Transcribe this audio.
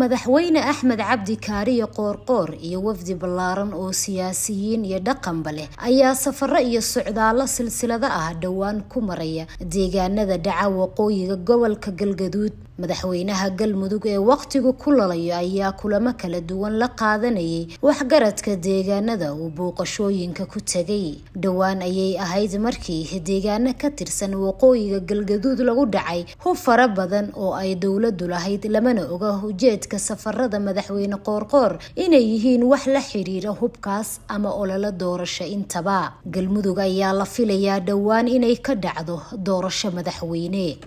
madaxweyne axmed cabdi kaariyo qoorqoor iyo wafdi ballaaran oo siyaasiyiin iyo dhaqanba leh ayaa safaro iyo socdaalo silsilada ah dhowaan ku maraya deegaanada dhaca waqooyiga gobolka galgaduud madaxweynaha galmudug ee waqtigu ku lalayo ayaa kulamo kala duwan la qaadanayay waxgaradka deegaanada uu booqashooyinka ku tegay dhowaan ayay ahayd markii deegaano ka tirsan waqooyiga galgaduud lagu dhacay hub fara badan oo ay dowladu lahayd lamana oga ujeed dadka safarada madaxweyne qoorqoor inay yihiin wax la xiriira hubkaas ama ololo doorasho intaba galmudug ayaa la filayaa dhowaan inay ka dhacdo doorasho madaxweyne